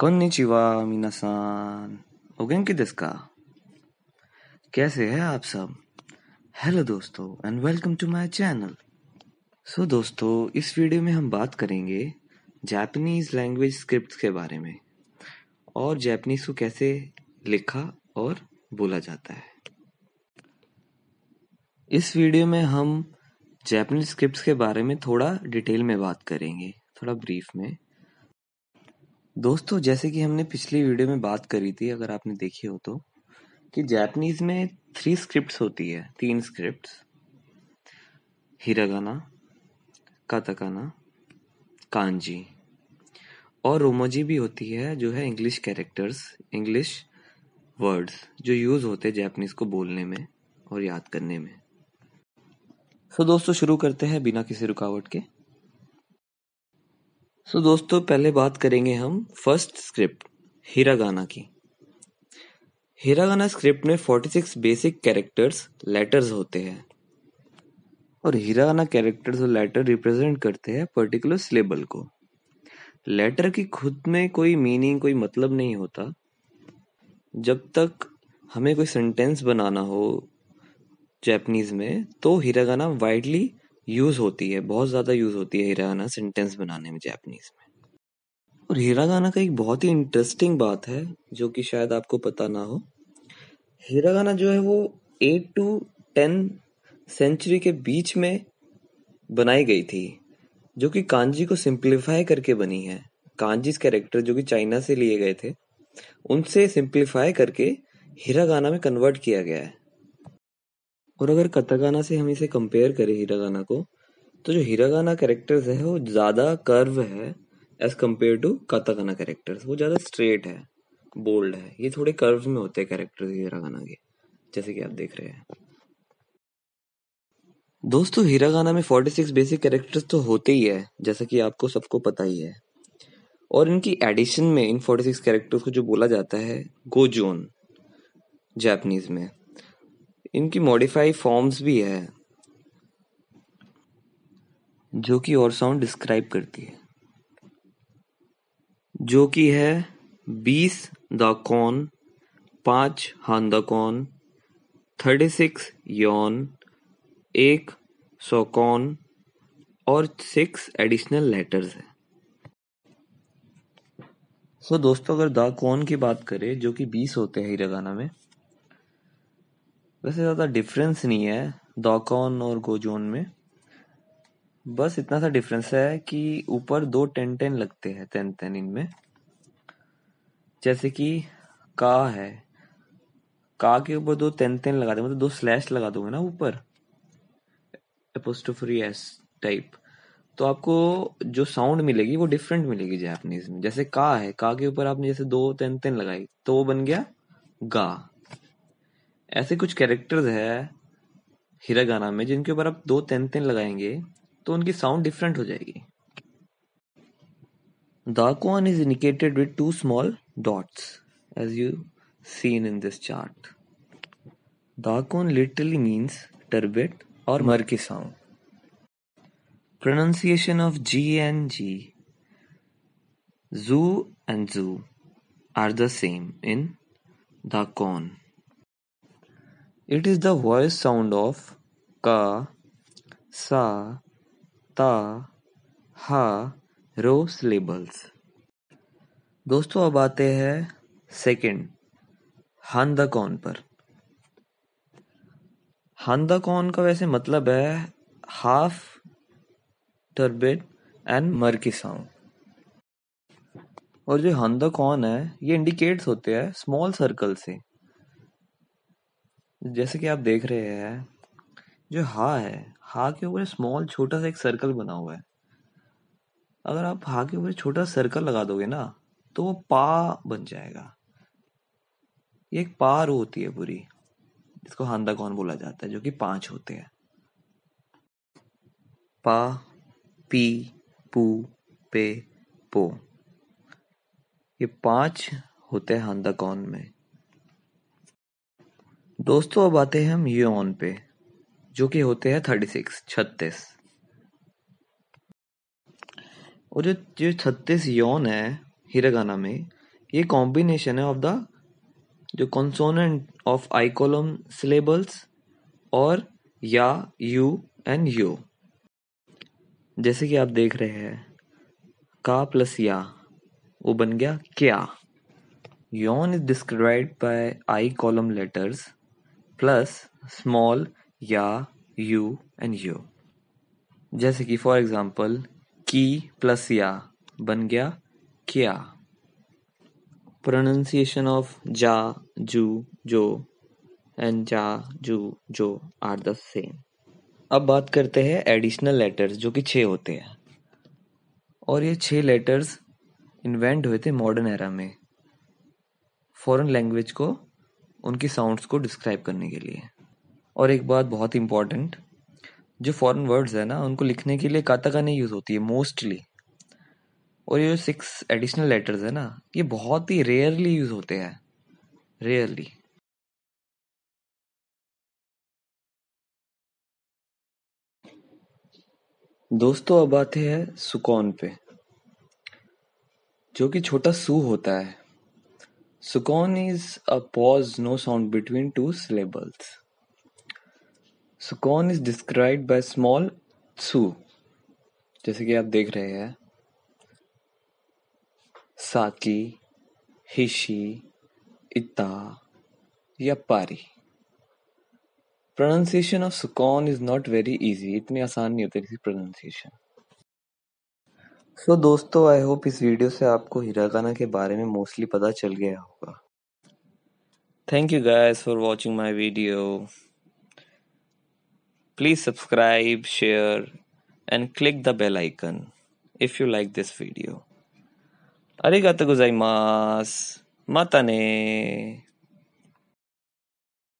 こんにちは、皆さん。お元気ですか कैसे है आप सब हेलो दोस्तों and welcome to my channel so दोस्तों इस वीडियो में हम बात करेंगे जापानीज लैंग्वेज स्क्रिप्ट के बारे में और जापानीज को कैसे लिखा और बोला जाता है इस वीडियो में हम जापानीज स्क्रिप्ट के बारे में थोड़ा डिटेल में बात करेंगे थोड़ा ब्रीफ में दोस्तों जैसे कि हमने पिछली वीडियो में बात करी थी अगर आपने देखी हो तो कि जैपनीज में थ्री स्क्रिप्ट्स होती है तीन स्क्रिप्ट्स हिरागाना काताकाना कांजी और रोमोजी भी होती है जो है इंग्लिश कैरेक्टर्स इंग्लिश वर्ड्स जो यूज होते हैं जैपनीज को बोलने में और याद करने में सो so, दोस्तों शुरू करते हैं बिना किसी रुकावट के सो so, दोस्तों पहले बात करेंगे हम फर्स्ट स्क्रिप्ट हीरा गाना की हीरा गाना स्क्रिप्ट में 46 बेसिक कैरेक्टर्स लेटर्स होते हैं और हीरा गाना कैरेक्टर्स और लेटर रिप्रेजेंट करते हैं पर्टिकुलर सिलेबल को लेटर की खुद में कोई मीनिंग कोई मतलब नहीं होता जब तक हमें कोई सेंटेंस बनाना हो जैपनीज में तो हीरा गाना वाइडली यूज़ होती है बहुत ज़्यादा यूज़ होती है हिरागाना सेंटेंस बनाने में जैपनीज में और हिरागाना का एक बहुत ही इंटरेस्टिंग बात है जो कि शायद आपको पता ना हो हिरागाना जो है वो एट टू टेन सेंचुरी के बीच में बनाई गई थी जो कि कांजी को सिंप्लीफाई करके बनी है कांजीज कैरेक्टर जो कि चाइना से लिए गए थे उनसे सिंप्लीफाई करके हिरागाना में कन्वर्ट किया गया है और अगर कताकाना से हम इसे कंपेयर करें हिरागाना को तो जो हिरागाना कैरेक्टर्स है वो ज़्यादा कर्व है as compare to katakana characters वो ज़्यादा स्ट्रेट है बोल्ड है ये थोड़े कर्व में होते हैं कैरेक्टर्स हिरागाना के जैसे कि आप देख रहे हैं दोस्तों हिरागाना में 46 बेसिक कैरेक्टर्स तो होते ही है जैसा कि आपको सबको पता ही है और इनकी एडिशन में इन 46 कैरेक्टर्स को जो बोला जाता है गोजोन जापनीज में इनकी मॉडिफाई फॉर्म्स भी है जो कि और साउंड डिस्क्राइब करती है जो कि है बीस द कौन पांच हान द कौन थर्टी सिक्स यौन एक सोकॉन और सिक्स एडिशनल लेटर्स है सो so, दोस्तों अगर द कौन की बात करें जो कि बीस होते हैं हिरागाना में वैसे ज़्यादा डिफरेंस नहीं है दॉकॉन और गोजोन में बस इतना सा डिफरेंस है कि ऊपर दो टेन टेन लगते हैं टेन टेन इनमें जैसे कि का है का के ऊपर दो टेन टेन लगा दो मतलब दो स्लैश लगा दोगे ना ऊपर एपोस्टोफरी एस टाइप तो आपको जो साउंड मिलेगी वो डिफरेंट मिलेगी जैपनीज में जैसे का है का के ऊपर आपने जैसे दो तेन तेन लगाई तो वो बन गया गा ऐसे कुछ कैरेक्टर्स है हीरा गाना में जिनके ऊपर आप दो तीन तीन लगाएंगे तो उनकी साउंड डिफरेंट हो जाएगी dakuon is indicated with two small dots as you seen in this chart dakuon literally means turbid और murky sound pronunciation of ji and ji zu and zu are the same in Dakon. It is the voice sound of ka sa ता हा रो syllables दोस्तों अब आते हैं हन the कौन पर द कौन का वैसे मतलब है half turbid and murky sound और जो हांदा कौन है ये इंडिकेट्स होते हैं स्मॉल सर्कल से जैसे कि आप देख रहे हैं, जो हा है, हा के ऊपर स्मॉल छोटा सा एक सर्कल बना हुआ है। अगर आप हा के ऊपर छोटा सर्कल लगा दोगे ना, तो वो पा बन जाएगा। ये एक पार होती है पूरी, इसको हांदा कौन बोला जाता है, जो कि पांच होते हैं। पा, पी, पू, पे, पो। ये पांच होते हैं हांदा कौन में। दोस्तों अब आते हैं हम ये ऑन पे जो कि होते हैं थर्टी सिक्स छत्तीस और जो जो छत्तीस यौन है हिरागाना में ये कॉम्बिनेशन है ऑफ द जो consonant of I column syllables और या यू एंड यो जैसे कि आप देख रहे हैं का प्लस या वो बन गया क्या youon is describe by I column letters plus small ya yu and yu जैसे कि फॉर एग्जाम्पल की प्लस या बन गया क्या प्रोनाउंसिएशन ऑफ जा जू जो एंड जा जू जो आर द सेम अब बात करते हैं एडिशनल लेटर्स जो कि छः होते हैं और ये छः लेटर्स इन्वेंट हुए थे मॉडर्न एरा में फॉरेन लैंग्वेज को उनकी साउंड्स को डिस्क्राइब करने के लिए और एक बात बहुत इम्पॉर्टेंट जो फॉरेन वर्ड्स है ना उनको लिखने के लिए काताकाने यूज़ होती है मोस्टली और ये जो सिक्स एडिशनल लेटर्स है ना ये बहुत ही रेयरली यूज़ होते हैं रेयरली दोस्तों अब आते हैं सुकौन पे जो कि छोटा सू होता है Sukon is a pause no sound between two syllables. Sukon is described by small tsu, जैसे कि आप देख रहे हैं साकी हिशी इता या पारी pronunciation of sokuon is not very easy इतनी आसान नहीं होती इसकी प्रोनाउंसिएशन सो दोस्तों आई होप इस वीडियो से आपको हिरागाना के बारे में मोस्टली पता चल गया होगा thank you guys for watching my video please subscribe share and click the bell icon if you like this video अरे गुजाई मास माता ने